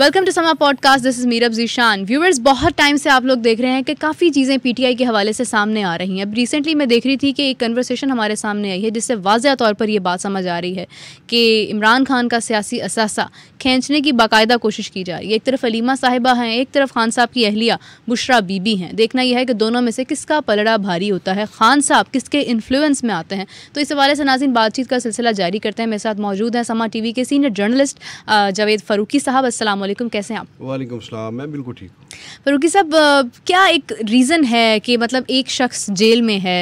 Welcome to Samaa podcast this is Meerab Zeeshan viewers बहुत time से आप लोग देख रहे हैं कि काफ़ी चीज़ें पीटीआई के हवाले से सामने आ रही हैं अब रिसेंटली मैं देख रही थी कि एक कन्वर्सेशन हमारे सामने आई है जिससे वाजह तौर पर यह बात समझ आ रही है कि इमरान खान का सियासी असासा खींचने की बाकायदा कोशिश की जा रही है एक तरफ अलीमा साहिबा हैं एक तरफ खान साहब की अहलिया बुशरा बीबी हैं देखना यह है कि दोनों में से किसका पलड़ा भारी होता है खान साहब किसके इन्फ्लुएंस में आते हैं तो इस हवाले से नाजिन बातचीत का सिलसिला जारी करते हैं मेरे साथ मौजूद हैं समा वी के सीनियर जर्नलिस्ट जावेद फ़रूकी साहब असल वालेकुम कैसे हैं आप वालेकुम सलाम मैं बिल्कुल ठीक हूँ फरूकी साहब क्या एक रीज़न है कि मतलब एक शख्स जेल में है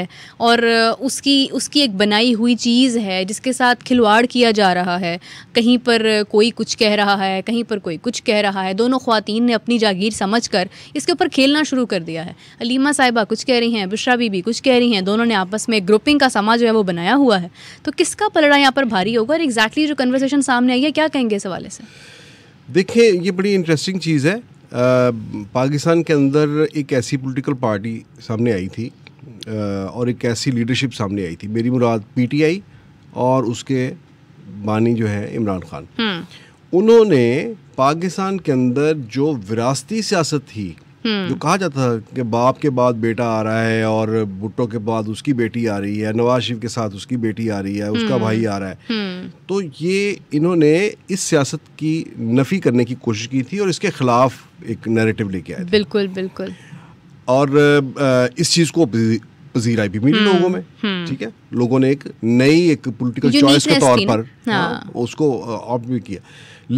और उसकी उसकी एक बनाई हुई चीज़ है जिसके साथ खिलवाड़ किया जा रहा है कहीं पर कोई कुछ कह रहा है कहीं पर कोई कुछ कह रहा है दोनों खातन ने अपनी जागीर समझ कर इसके ऊपर खेलना शुरू कर दिया है अलीमा साहिबा कुछ कह रही हैं बुशरा बीबी कुछ कह रही हैं दोनों ने आपस में ग्रुपिंग का समाज जो है वो बनाया हुआ है तो किसका पलड़ा यहाँ पर भारी होगा और एग्जैक्टली जो कन्वर्सेशन सामने आई है क्या कहेंगे इस हवाले से देखिए ये बड़ी इंटरेस्टिंग चीज़ है पाकिस्तान के अंदर एक ऐसी पॉलिटिकल पार्टी सामने आई थी और एक ऐसी लीडरशिप सामने आई थी मेरी मुराद पीटीआई और उसके बानी जो है इमरान खान हम्म। उन्होंने पाकिस्तान के अंदर जो विरासती सियासत थी हम्म। जो कहा जाता था कि बाप के बाद बेटा आ रहा है और भुट्टो के बाद उसकी बेटी आ रही है नवाज शरीफ के साथ उसकी बेटी आ रही है उसका हम्म। भाई आ रहा है हम्म। तो ये इन्होंने इस सियासत की नफ़ी करने की कोशिश की थी और इसके ख़िलाफ़ एक नेरेटिव लेके आए बिल्कुल बिल्कुल और इस चीज़ को पजीरा भी मिली लोगों में ठीक है लोगों ने एक नई एक पॉलिटिकल चॉइस के तौर पर हाँ, हाँ। उसको ऑप्ट भी किया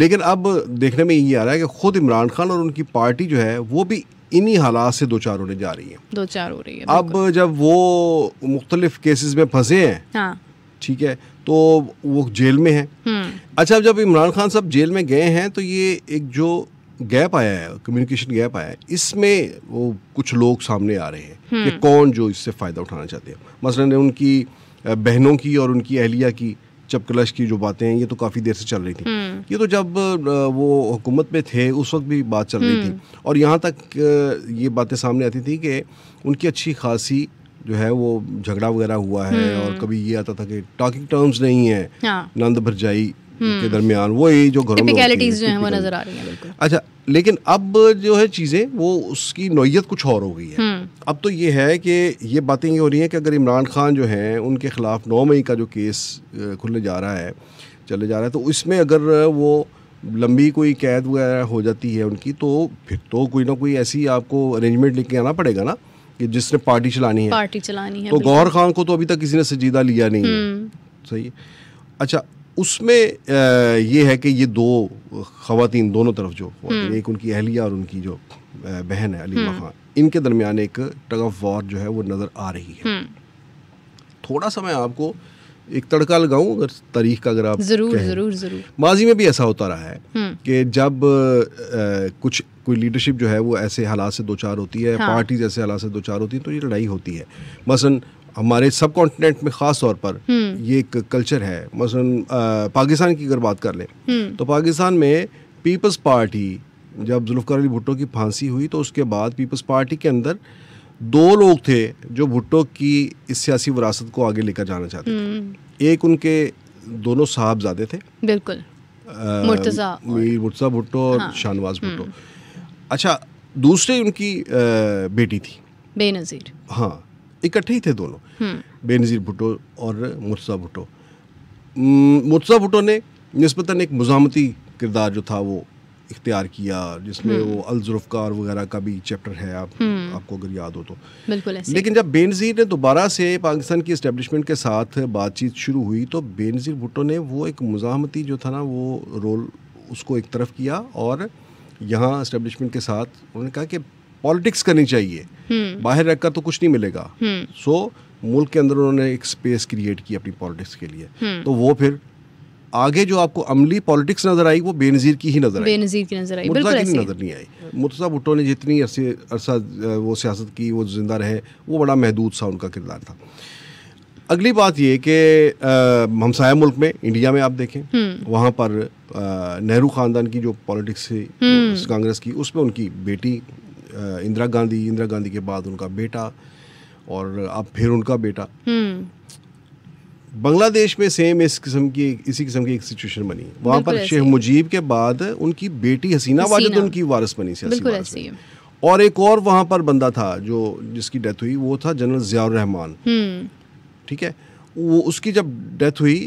लेकिन अब देखने में ये आ रहा है कि खुद इमरान खान और उनकी पार्टी जो है वो भी इन्हीं हालात से दो चार होने जा रही है दो चार हो रही है अब जब वो मुख्तलिफ केसेस में फंसे हैं हाँ। ठीक है तो वो जेल में है हम्म। अच्छा जब इमरान खान साहब जेल में गए हैं तो ये एक जो गैप आया है कम्युनिकेशन गैप आया है इसमें वो कुछ लोग सामने आ रहे हैं कि हम्म। कौन जो इससे फ़ायदा उठाना चाहते हैं मसलन उनकी बहनों की और उनकी अहलिया की चप कलश की जो बातें हैं ये तो काफ़ी देर से चल रही थी हम्म। ये तो जब वो हुकूमत में थे उस वक्त भी बात चल रही थी हम्म। और यहाँ तक ये बातें सामने आती थी कि उनकी अच्छी खासी जो है वो झगड़ा वगैरह हुआ है हम्म। और कभी ये आता था कि टॉकिंग टर्म्स नहीं है हाँ। नंद भरजाई के हम्म। दरमियान वही जो घरों में जो हैं वो नजर आ रही हैं बिल्कुल अच्छा लेकिन अब जो है चीज़ें वो उसकी नोयत कुछ और हो गई है हम्म। अब तो ये है कि ये बातें ये हो रही हैं कि अगर इमरान खान जो हैं उनके ख़िलाफ़ नौ मई का जो केस खुलने जा रहा है चले जा रहा है तो इसमें अगर वो लंबी कोई कैद वगैरह हो जाती है उनकी तो फिर तो कोई ना कोई ऐसी आपको अरेंजमेंट लेके आना पड़ेगा ना कि जिसने पार्टी चलानी है पार्टी चलानी है तो गौर खान को तो अभी तक किसी ने सजीदा लिया नहीं है हम्म। सही अच्छा उसमें ये है कि ये दो खातन दोनों तरफ जो हम्म। एक उनकी अहलिया और उनकी जो बहन है अली हम्म। खान इनके दरमियान एक टग ऑफ वॉर जो है वो नज़र आ रही है हम्म। थोड़ा सा मैं आपको एक तड़का लगाऊं अगर तारीख का अगर आप जरूर जरूर जरूर माजी में भी ऐसा होता रहा है कि जब आ, कुछ कोई लीडरशिप जो है वो ऐसे हालात से दो चार होती है हाँ। पार्टीज ऐसे हालात से दो चार होती है तो ये लड़ाई होती है मसलन हमारे सब कॉन्टिनेंट में ख़ास तौर पर हम्म। ये एक कल्चर है मसलन पाकिस्तान की अगर बात कर लें हम्म। तो पाकिस्तान में पीपल्स पार्टी जब जुल्फ़ार अली भुट्टो की फांसी हुई तो उसके बाद पीपल्स पार्टी के अंदर दो लोग थे जो भुट्टो की इस सियासी विरासत को आगे लेकर जाना चाहते थे हम्म। एक उनके दोनों साहबजादे थे बिल्कुल मीर मुर्तज़ा भुट्टो और हाँ, शाहनवाज भुट्टो अच्छा दूसरे उनकी बेटी थी बेनज़ीर हाँ इकट्ठे ही थे दोनों हम्म। बेनज़ीर भुट्टो और मुर्सा भुट्टो मुर्सा भुट्टो ने नस्बता एक मजामती किरदार जो था वो इख्तियार किया जिसमें हम्म। वो अलजुल्फकार वगैरह का भी चैप्टर है आप हम्म। आपको अगर याद हो तो बिल्कुल ऐसे। लेकिन जब बेनज़ीर ने दोबारा से पाकिस्तान की इस्टेब्लिशमेंट के साथ बातचीत शुरू हुई तो बेनज़ीर भुट्टो ने वो एक मुजामती जो था ना वो रोल उसको एक तरफ किया और यहाँ इस्टेब्लिशमेंट के साथ उन्होंने कहा कि पॉलिटिक्स करनी चाहिए हम्म। बाहर रखकर तो कुछ नहीं मिलेगा सो हम्म। मुल्क के अंदर उन्होंने एक स्पेस क्रिएट की अपनी पॉलिटिक्स के लिए हम्म। तो वो फिर आगे जो आपको अमली पॉलिटिक्स नजर आई वो बेनजीर की ही नजर आई बेनजीर की नजर आई नजर नहीं आई मुतसा भुट्टो ने जितनी अरसे अरसा वो सियासत की वो जिंदा रहे वो बड़ा महदूद सा उनका किरदार था अगली बात ये कि हमसाया मुल्क में इंडिया में आप देखें वहाँ पर नेहरू ख़ानदान की जो पॉलिटिक्स थी कांग्रेस की उसमें उनकी बेटी इंदिरा गांधी इंदिरा गांधी के बाद उनका बेटा और अब फिर उनका बेटा हम्म। बांग्लादेश में सेम इस किस्म की इसी किस्म की एक सिचुएशन बनी वहां पर शेख मुजीब के बाद उनकी बेटी हसीना वाजिद उनकी वारस बनी सियासी और एक और वहां पर बंदा था जो जिसकी डेथ हुई वो था जनरल जियाउर रहमान ठीक है वो उसकी जब डेथ हुई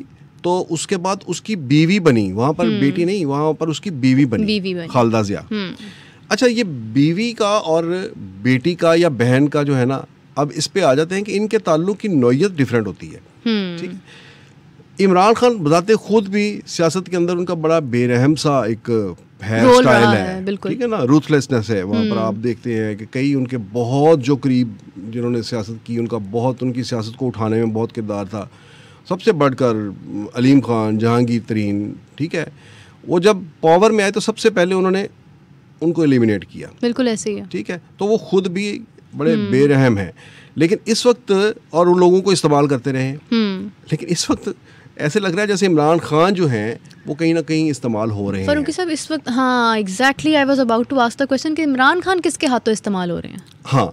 तो उसके बाद उसकी बीवी बनी वहां पर हम्म। बेटी नहीं वहां पर उसकी बीवी बनी, बीवी बनी। खालदा जिया हम्म। अच्छा ये बीवी का और बेटी का या बहन का जो है ना अब इस पे आ जाते हैं कि इनके ताल्लुक की नोयत डिफरेंट होती है हम्म। ठीक इमरान खान बताते खुद भी सियासत के अंदर उनका बड़ा बेरहम सा एक है स्टाइल है ठीक है ना रूथलेसनेस है वहाँ पर हम्म। आप देखते हैं कि कई उनके बहुत जो करीब जिन्होंने सियासत की उनका बहुत उनकी सियासत को उठाने में बहुत किरदार था सबसे बढ़कर अलीम खान जहांगीर तरीन ठीक है वो जब पावर में आए तो सबसे पहले उन्होंने उनको एलिमिनेट किया बिल्कुल ऐसे ही है ठीक है तो वो खुद भी बड़े हम्म। बेरहम हैं लेकिन इस वक्त और उन लोगों को इस्तेमाल करते रहे हम्म। लेकिन इस वक्त ऐसे लग रहा है जैसे इमरान खान जो हैं वो कहीं ना कहीं इस्तेमाल हो रहे हैं फरूकी साहब इस वक्त हाँ exactly I was about to ask the question कि इमरान खान किसके हाथों इस्तेमाल हो रहे हैं हाँ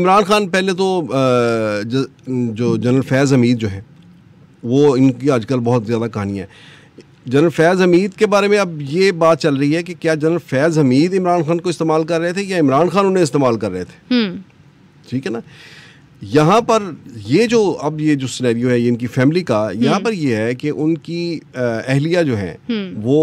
इमरान खान पहले तो जो जनरल फैज़ हमीद जो है वो इनकी आजकल बहुत ज़्यादा कहानी है जनरल फैज़ हमीद के बारे में अब ये बात चल रही है कि क्या जनरल फैज़ हमीद इमरान खान को इस्तेमाल कर रहे थे या इमरान खान उन्हें इस्तेमाल कर रहे थे हम्म। ठीक है ना यहाँ पर ये जो अब ये जो सिनेरियो है ये इनकी फैमिली का हम्म। यहाँ पर ये है कि उनकी अहलिया जो है हम्म। वो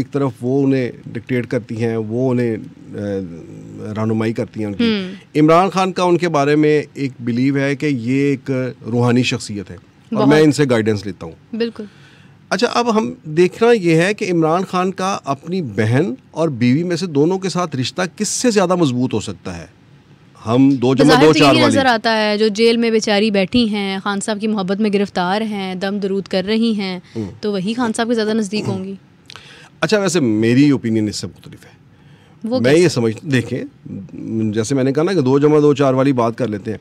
एक तरफ वो उन्हें डिक्टेट करती हैं वो उन्हें रहनुमाई करती हैं उनकी इमरान खान का उनके बारे में एक बिलीव है कि ये एक रूहानी शख्सियत है और मैं इनसे गाइडेंस लेता हूँ बिल्कुल अच्छा अब हम देखना यह है कि इमरान खान का अपनी बहन और बीवी में से दोनों के साथ रिश्ता किससे ज़्यादा मजबूत हो सकता है हम दो तो जमा दो चार वाली नजर आता है जो जेल में बेचारी बैठी हैं खान साहब की मोहब्बत में गिरफ्तार हैं दम दरूद कर रही हैं हम्म। तो वही खान साहब के ज़्यादा नज़दीक हम्म। होंगी अच्छा वैसे मेरी ओपिनियन इससे मुख्तलिफ है मैं ये समझ देखें जैसे मैंने कहा ना कि दो जमा दो चार वाली बात कर लेते हैं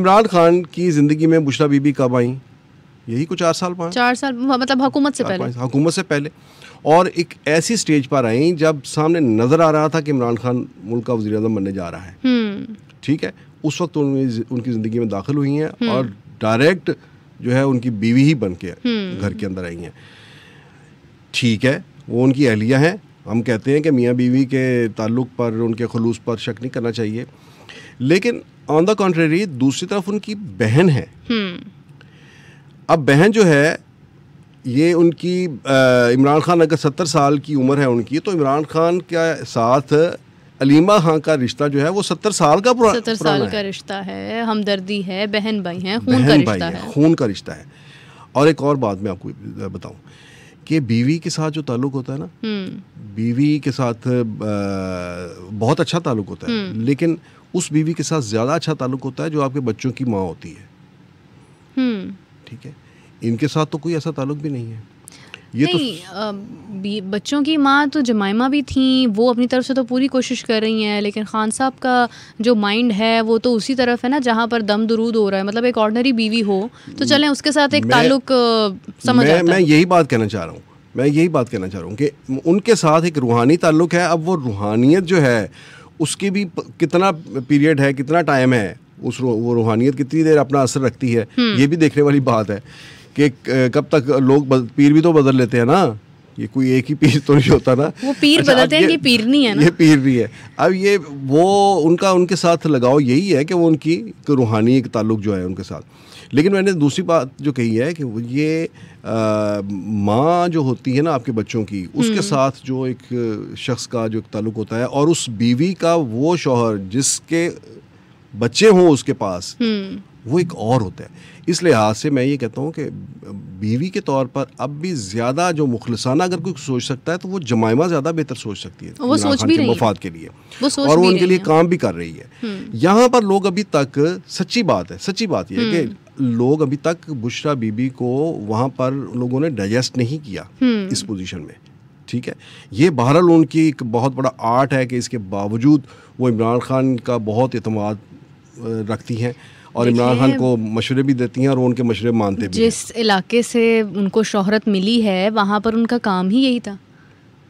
इमरान खान की ज़िंदगी में बुशरा बीबी कब आई यही कुछ चार साल पाँच चार साल हाँ, मतलब हुकूमत से पहले हुकूमत से पहले और एक ऐसी स्टेज पर आई जब सामने नज़र आ रहा था कि इमरान खान मुल्क का वजी अजम बनने जा रहा है हम्म। ठीक है उस वक्त उनकी ज़िंदगी में दाखिल हुई हैं हम्म। और डायरेक्ट जो है उनकी बीवी ही बन के हम्म। घर के अंदर आई हैं ठीक है वो उनकी अहलिया हैं हम कहते हैं कि मियाँ बीवी के ताल्लुक पर उनके खलूस पर शक नहीं करना चाहिए लेकिन ऑन द कॉन्ट्रेरी दूसरी तरफ उनकी बहन है अब बहन जो है ये उनकी इमरान खान अगर सत्तर साल की उम्र है उनकी तो इमरान खान के साथ अलीमा खान का रिश्ता जो है वो सत्तर साल का पुरा, सत्तर साल का रिश्ता है हमदर्दी है बहन भाई हैं खून का रिश्ता है, है खून का रिश्ता है और एक और बात मैं आपको बताऊं कि बीवी के साथ जो ताल्लुक होता है ना हम्म। बीवी के साथ बहुत अच्छा ताल्लुक होता है हम्म। लेकिन उस बीवी के साथ ज़्यादा अच्छा ताल्लुक होता है जो आपके बच्चों की माँ होती है हम्म। ठीक है इनके साथ तो कोई ऐसा ताल्लुक भी नहीं है ये तो नहीं तो बच्चों की माँ तो जमाइमा भी थी वो अपनी तरफ से तो पूरी कोशिश कर रही हैं लेकिन खान साहब का जो माइंड है वो तो उसी तरफ है ना जहाँ पर दम दरूद हो रहा है मतलब एक ऑर्डनरी बीवी हो तो चलें उसके साथ एक ताल्लुक समझ मैं, मैं यही बात कहना चाह रहा हूँ मैं यही बात कहना चाह रहा हूँ कि उनके साथ एक रूहानी ताल्लुक है अब वो रूहानियत जो है उसकी भी कितना पीरियड है कितना टाइम है उस रो, वो रूहानियत कितनी देर अपना असर रखती है हम्म। ये भी देखने वाली बात है कि कब तक लोग पीर भी तो बदल लेते हैं ना ये कोई एक ही पीर तो नहीं होता ना वो पीर अच्छा, बदलते हैं ये, ये पीर नहीं है ना ये पीर भी है अब ये वो उनका उनके साथ लगाव यही है कि वो उनकी रूहानी एक ताल्लुक जो है उनके साथ लेकिन मैंने दूसरी बात जो कही है कि ये माँ जो होती है ना आपके बच्चों की उसके हम्म। साथ जो एक शख्स का जो एक ताल्लुक होता है और उस बीवी का वो शोहर जिसके बच्चे हों उसके पास हम्म। वो एक और होता है इस लिहाज से मैं ये कहता हूँ कि बीवी के तौर पर अब भी ज़्यादा जो मुखलसाना अगर कोई सोच सकता है तो वो जमायमा ज़्यादा बेहतर सोच सकती है वो सोच भी रही मफाद के लिए वो सोच और वो उनके लिए काम भी कर रही है हम्म। यहाँ पर लोग अभी तक सच्ची बात है सच्ची बात यह कि हम्म। लोग अभी तक बुशरा बीबी को वहाँ पर लोगों ने डाइजेस्ट नहीं किया इस पोजीशन में ठीक है ये बहरहाल उनकी एक बहुत बड़ा आर्ट है कि इसके बावजूद वो इमरान खान का बहुत अतमाद रखती हैं और इमरान खान को मशवरे भी देती हैं और उनके मशवरे मानते भी जिस इलाके से उनको शोहरत मिली है वहाँ पर उनका काम ही यही था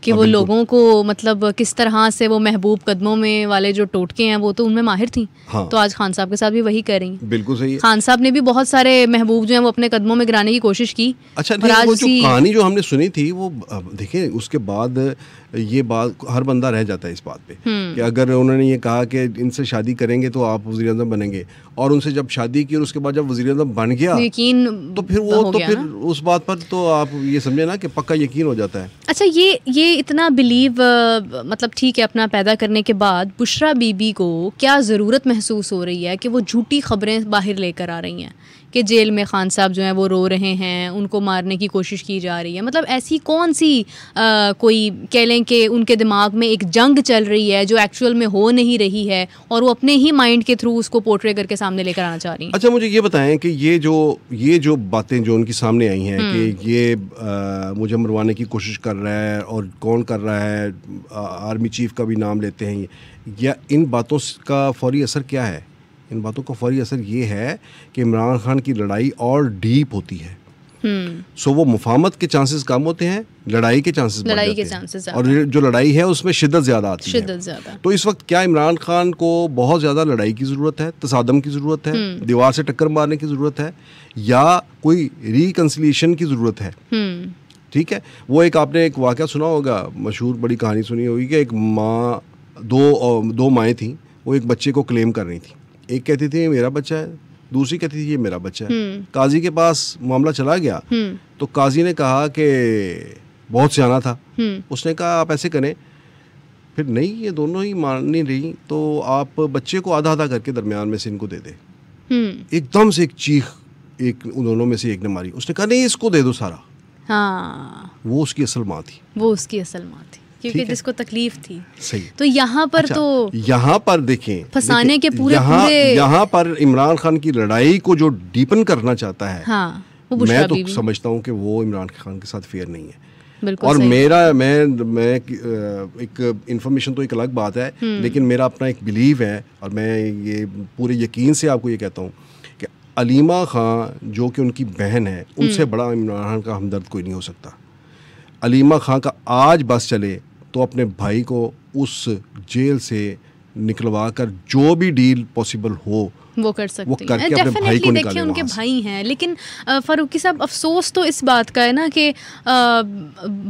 कि वो हाँ, लोगों को मतलब किस तरह से वो महबूब कदमों में वाले जो टोटके हैं वो तो उनमें माहिर थी हाँ। तो आज खान साहब के साथ भी वही कर रही हैं बिल्कुल सही है। खान साहब ने भी बहुत सारे महबूब जो हैं वो अपने कदमों में गिराने की कोशिश की अच्छा वो जो कहानी जो हमने सुनी थी वो देखिए उसके बाद ये बात हर बंदा रह जाता है इस बात पे हम्म। कि अगर उन्होंने ये कहा कि इनसे शादी करेंगे तो आप वजी अजम बनेंगे और उनसे जब शादी की और उसके बाद जब वजी अजम बन गया तो यकीन तो फिर तो वो तो फिर उस बात पर तो आप ये समझे ना कि पक्का यकीन हो जाता है अच्छा ये ये पे इतना बिलीव मतलब ठीक है अपना पैदा करने के बाद बुशरा बीबी को क्या ज़रूरत महसूस हो रही है कि वो झूठी खबरें बाहर लेकर आ रही हैं कि जेल में खान साहब जो हैं वो रो रहे हैं उनको मारने की कोशिश की जा रही है मतलब ऐसी कौन सी आ, कोई कह लें कि उनके दिमाग में एक जंग चल रही है जो एक्चुअल में हो नहीं रही है और वो अपने ही माइंड के थ्रू उसको पोर्ट्रे करके सामने लेकर आना चाह रही हैं अच्छा मुझे ये बताएं कि ये जो ये जो बातें जो उनकी सामने आई हैं कि हम्म। ये आ, मुझे मरवाने की कोशिश कर रहा है और कौन कर रहा है आर्मी चीफ का भी नाम लेते हैं या इन बातों का फौरी असर क्या है इन बातों का फौरी असर ये है कि इमरान खान की लड़ाई और डीप होती है सो हम्म। so, वो मुफामत के चांसेस कम होते हैं लड़ाई के चांसेस लड़ाई के चांसेस और जो लड़ाई है उसमें शिदत ज़्यादा आती है ज्यादा। तो इस वक्त क्या इमरान खान को बहुत ज़्यादा लड़ाई की ज़रूरत है तसादम की ज़रूरत है हम्म। दीवार से टक्कर मारने की ज़रूरत है या कोई रिकनसिलेशन की ज़रूरत है हम्म। ठीक है वो एक आपने एक वाक़ सुना होगा मशहूर बड़ी कहानी सुनी होगी कि एक माँ दो दो माएँ थीं वो एक बच्चे को क्लेम कर रही थी एक कहती थी मेरा बच्चा है दूसरी कहती थी ये मेरा बच्चा है हम्म। काजी के पास मामला चला गया हम्म। तो काजी ने कहा कि बहुत सियाना था हम्म। उसने कहा आप ऐसे करें फिर नहीं ये दोनों ही मान नहीं रही तो आप बच्चे को आधा आधा करके दरमियान में से इनको दे दे एकदम से एक चीख एक उन दोनों में से एक ने मारी उसने कहा नहीं इसको दे दो सारा हाँ वो उसकी असल माँ थी वो उसकी असल माँ थी क्योंकि जिसको तकलीफ थी सही तो यहाँ पर अच्छा, तो यहाँ पर देखें फंसाने के पूरे यहाँ, यहाँ पर इमरान खान की लड़ाई को जो डीपन करना चाहता है हाँ, वो मैं तो समझता हूँ कि वो इमरान खान के साथ फेयर नहीं है और मेरा मैं मैं एक इन्फॉर्मेशन तो एक अलग बात है हम्म। लेकिन मेरा अपना एक बिलीव है और मैं ये पूरे यकीन से आपको ये कहता हूँ कि अलीमा खां जो कि उनकी बहन है हम्म। उनसे बड़ा इमरान खान का हमदर्द कोई नहीं हो सकता अलीमा खां का आज बस चले तो अपने भाई को उस जेल से निकलवा कर जो भी डील पॉसिबल हो वो कर सकती हैं डेफिनेटली देखिए उनके भाई हैं लेकिन फारूकी साहब अफसोस तो इस बात का है ना कि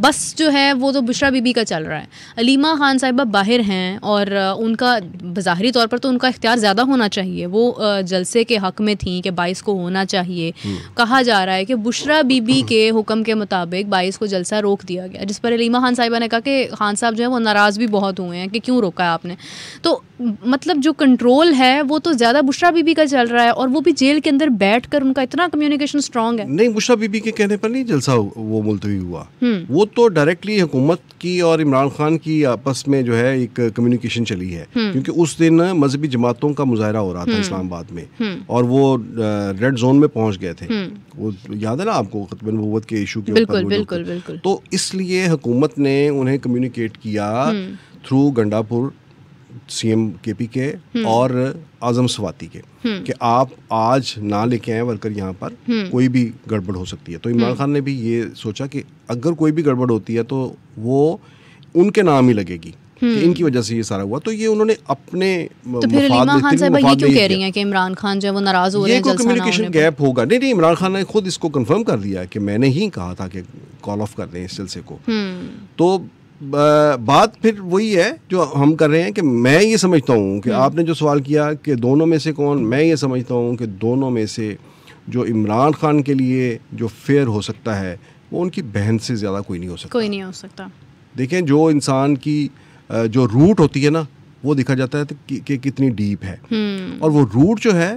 बस जो है वो तो बुशरा बीबी का चल रहा है अलीमा खान साहिबा बाहर हैं और उनका बाहरी तौर पर तो उनका इख्तियार ज़्यादा होना चाहिए वो जलसे के हक़ में थी कि बाईस को होना चाहिए हम्म। कहा जा रहा है कि बुशरा बीबी हम्म। के हुक्म के मुताबिक बाईस को जलसा रोक दिया गया जिस पर अलीमा खान साहिबा ने कहा कि खान साहब जो है वो नाराज़ भी बहुत हुए हैं कि क्यों रोका है आपने तो मतलब जो कंट्रोल है वो तो ज़्यादा बुशरा बीबी का चल रहा है और वो भी जेल के अंदर बैठ कर उनका इतना कम्युनिकेशन स्ट्रॉन्ग है नहीं बुशरा बीबी के कहने पर नहीं जलसा वो मुलतवी हुआ हम्म। वो तो डायरेक्टली हुकूमत की और इमरान खान की आपस में जो है एक कम्युनिकेशन चली है हम्म। क्योंकि उस दिन मजहबी जमातों का मुजाहरा हो रहा था हम्म। इस्लामाबाद में और वो रेड जोन में पहुंच गए थे वो याद है ना आपको खतम नबूवत के इशू के बिल्कुल बिल्कुल बिल्कुल तो इसलिए हुकूमत ने उन्हें कम्युनिकेट किया थ्रू गंडापुर सीएम केपी के हम्म। और आजम स्वाति के हम्म। कि आप आज ना लेके आए वर्कर यहाँ पर हम्म। कोई भी गड़बड़ हो सकती है तो इमरान खान ने भी ये सोचा कि अगर कोई भी गड़बड़ होती है तो वो उनके नाम ही लगेगी कि इनकी वजह से ये सारा हुआ तो ये उन्होंने अपने तो फिर रीमा खान साहब ये क्यों तो कह रही हैं कि इमरान खान जो वो नाराज हो रहे हैं कम्युनिकेशन गैप होगा नहीं नहीं इमरान खान ने खुद इसको कंफर्म कर दिया कि मैंने ही कहा था कि कॉल ऑफ कर दें इस सिलसिले को तो बात फिर वही है जो हम कर रहे हैं कि मैं ये समझता हूँ कि हम्म। आपने जो सवाल किया कि दोनों में से कौन मैं ये समझता हूँ कि दोनों में से जो इमरान खान के लिए जो फेयर हो सकता है वो उनकी बहन से ज़्यादा कोई नहीं हो सकता कोई नहीं हो सकता देखें जो इंसान की जो रूट होती है ना वो देखा जाता है कि, कि कितनी डीप है हम्म। और वो रूट जो है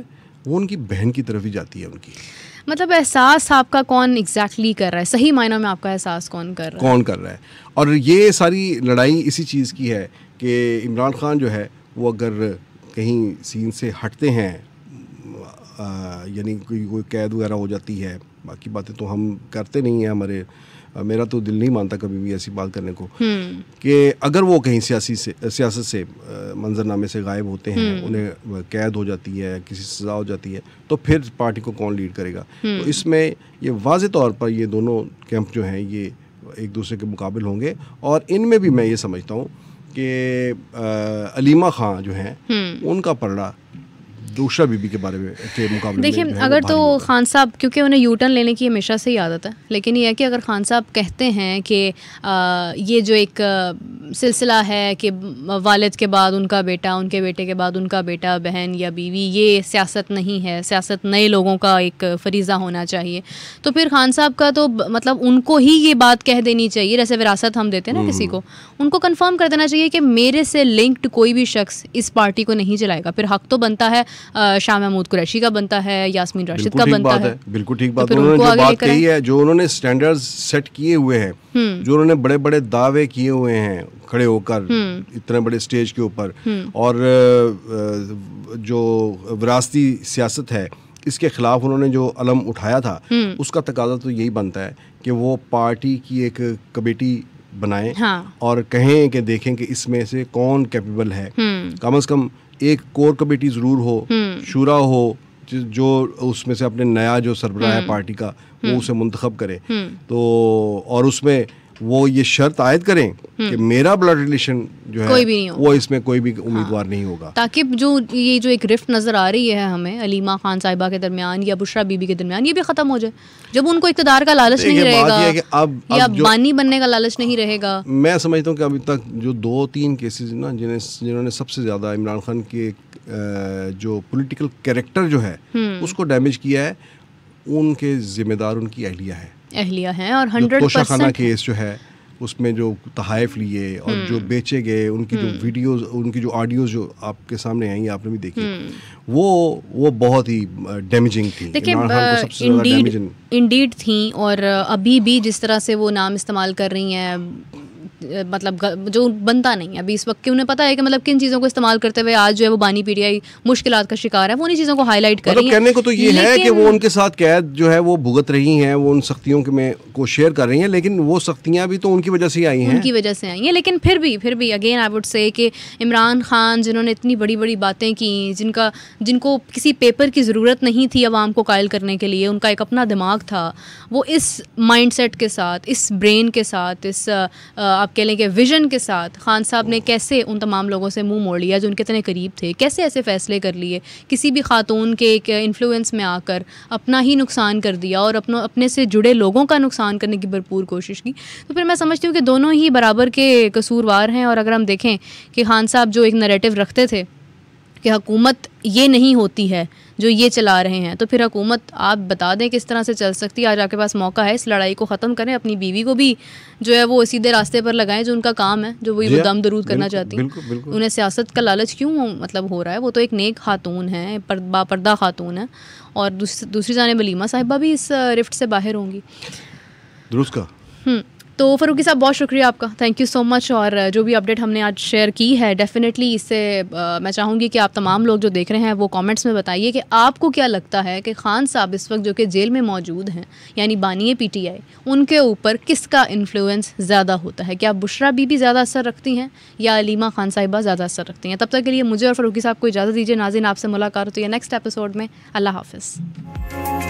वो उनकी बहन की तरफ ही जाती है उनकी मतलब एहसास आपका कौन एग्जैक्टली exactly कर रहा है सही मायनों में आपका एहसास कौन कर रहा है कौन कर रहा है और ये सारी लड़ाई इसी चीज़ की है कि इमरान खान जो है वो अगर कहीं सीन से हटते हैं यानी कोई कोई कैद वगैरह हो जाती है बाकी बातें तो हम करते नहीं हैं हमारे मेरा तो दिल नहीं मानता कभी भी ऐसी बात करने को हम्म। कि अगर वो कहीं सियासी से सियासत से मंजरनामे से गायब होते हैं हम्म। उन्हें कैद हो जाती है किसी सजा हो जाती है तो फिर पार्टी को कौन लीड करेगा हम्म। तो इसमें ये वाज तौर पर ये दोनों कैंप जो हैं ये एक दूसरे के मुकाबले होंगे और इनमें भी मैं ये समझता हूँ कि अलीमा खां जो हैं उनका पलड़ा दूसरा बीबी के बारे में के मुकाबले देखिए अगर तो खान साहब क्योंकि उन्हें यूटर्न लेने की हमेशा से ही आदत है लेकिन यह है कि अगर खान साहब कहते हैं कि ये जो एक सिलसिला है कि वालद के बाद उनका बेटा उनके बेटे के बाद उनका बेटा बहन या बीवी ये सियासत नहीं है सियासत नए लोगों का एक फरीज़ा होना चाहिए तो फिर खान साहब का तो मतलब उनको ही ये बात कह देनी चाहिए जैसे विरासत हम देते हैं ना किसी हम्म। को उनको कन्फर्म कर देना चाहिए कि मेरे से लिंक्ड कोई भी शख्स इस पार्टी को नहीं चलाएगा फिर हक तो बनता है शाह महमूद कुरैशी का बनता है यासमीन राशिद का बनता है बिल्कुल ठीक तो बात उन्होंने जो बात कही है जो उन्होंने स्टैंडर्ड्स सेट किए हुए हैं हम्म। जो उन्होंने बड़े बड़े दावे किए हुए हैं खड़े होकर हम्म। इतने बड़े स्टेज के ऊपर हम्म। और जो विरासती सियासत है इसके खिलाफ उन्होंने जो अलम उठाया था उसका तकाजा तो यही बनता है कि वो पार्टी की एक कमेटी बनाएं हाँ। और कहें कि देखें कि इसमें से कौन कैपेबल है कम अज़ कम एक कोर कमेटी ज़रूर हो हम्म। शुरा हो जो उसमें से अपने नया जो सरबराह है हम्म। पार्टी का वो हम्म। उसे मुंतखब करे तो और उसमें वो ये शर्त आयद करें हम्म। कि मेरा ब्लड रिलेशन जो है कोई भी नहीं वो इसमें कोई भी हाँ। उम्मीदवार हाँ। नहीं होगा ताकि जो ये जो एक रिफ्ट नज़र आ रही है हमें अलीमा खान साहिबा के दरमियान या बुशरा बीबी के दरमियान ये भी ख़त्म हो जाए जब उनको इकतदार का लालच नहीं रहेगा अब या बानी बनने का लालच नहीं हाँ। रहेगा मैं समझता हूँ कि अभी तक जो दो तीन केसेज ना जिन्हें जिन्होंने सबसे ज़्यादा इमरान खान के जो पोलिटिकल कैरेक्टर जो है हम्म। उसको डैमेज किया है उनके ज़िम्मेदार उनकी अहलिया है अहलिया हैं और हंड्रेड केस जो है उसमें जो तहफ लिए और जो हम्म। बेचे गए उनकी जो वीडियोस हम्म। उनकी जो ऑडियोज जो आपके सामने आई आपने भी देखी हम्म। वो वो बहुत ही डैमेजिंग थी देखिए इंडीड इंडीड थी और अभी भी जिस तरह से वो नाम इस्तेमाल कर रही हैं मतलब जो बनता नहीं है अभी इस वक्त की उन्हें पता है कि मतलब किन चीज़ों को इस्तेमाल करते हुए आज जो है वो बानी पीटीआई मुश्किल का शिकार है वो उन्हीं चीज़ों को हाईलाइट कर मतलब कहने को तो ये है कि वो उनके साथ कैद जो है वो भुगत रही हैं वो उन सख्तियों में को शेयर कर रही हैं लेकिन वो सख्तियाँ भी तो उनकी वजह से आई हैं उनकी वजह से आई हैं लेकिन फिर भी फिर भी अगेन आई वुड से कि इमरान खान जिन्होंने इतनी बड़ी बड़ी बातें की जिनका जिनको किसी पेपर की ज़रूरत नहीं थी आवाम को कायल करने के लिए उनका एक अपना दिमाग था वो इस सेट के साथ इस ब्रेन के साथ इस आप आप कह लें कि विजन के साथ खान साहब ने कैसे उन तमाम लोगों से मुंह मोड़ लिया जो उनके इतने करीब थे कैसे ऐसे फ़ैसले कर लिए किसी भी खातून के एक इन्फ्लुएंस में आकर अपना ही नुकसान कर दिया और अपनों अपने से जुड़े लोगों का नुकसान करने की भरपूर कोशिश की तो फिर मैं समझती हूँ कि दोनों ही बराबर के कसूरवार हैं और अगर हम देखें कि खान साहब जो एक नरेटिव रखते थे कि हकूमत ये नहीं होती है जो ये चला रहे हैं तो फिर हकूमत आप बता दें किस तरह से चल सकती है आज आपके पास मौका है इस लड़ाई को ख़त्म करें अपनी बीवी को भी जो है वो सीधे रास्ते पर लगाएं जो उनका काम है जो वो हाँ, दम दरूद करना चाहती हैं उन्हें सियासत का लालच क्यों मतलब हो रहा है वो तो एक नेक खातून है पर, बापरदा खातून है और दूसरी दूसरी जानब अलीमा साहिबा भी इस रिफ्ट से बाहर होंगी तो फरूकी साहब बहुत शुक्रिया आपका थैंक यू सो मच और जो भी अपडेट हमने आज शेयर की है डेफिनेटली इससे मैं चाहूँगी कि आप तमाम लोग जो देख रहे हैं वो कमेंट्स में बताइए कि आपको क्या लगता है कि खान साहब इस वक्त जो कि जेल में मौजूद हैं यानी बानिए पीटीआई उनके ऊपर किसका इन्फ्लुएंस ज़्यादा होता है क्या बुशरा बीबी ज़्यादा असर रखती हैं या अलीमा खान साहिबा ज़्यादा असर रखती हैं तब तक के लिए मुझे और फरूकी साहब को इजाज़त दीजिए नाजिन आपसे मुलाकात होती है नेक्स्ट एपिसोड में अल्लाह हाफ़